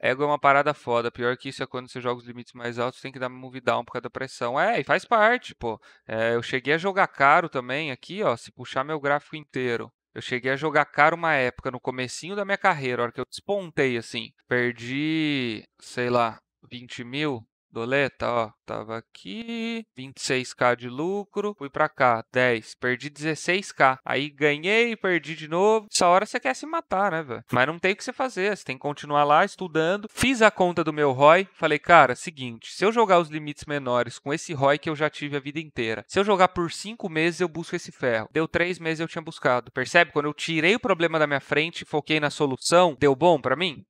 Ego é uma parada foda. Pior que isso é quando você joga os limites mais altos, tem que dar move down por causa da pressão. É, e faz parte, pô. É, eu cheguei a jogar caro também aqui, ó. Se puxar meu gráfico inteiro. Eu cheguei a jogar caro uma época, no comecinho da minha carreira, a hora que eu despontei, assim. Perdi, sei lá, 20 mil Doleta, ó, tava aqui, 26k de lucro, fui para cá, 10, perdi 16k. Aí ganhei, perdi de novo. Essa hora você quer se matar, né, velho? Mas não tem o que você fazer, você tem que continuar lá estudando. Fiz a conta do meu ROI, falei, cara, seguinte, se eu jogar os limites menores com esse ROI que eu já tive a vida inteira, se eu jogar por 5 meses eu busco esse ferro. Deu 3 meses eu tinha buscado. Percebe? Quando eu tirei o problema da minha frente, e foquei na solução, deu bom para mim?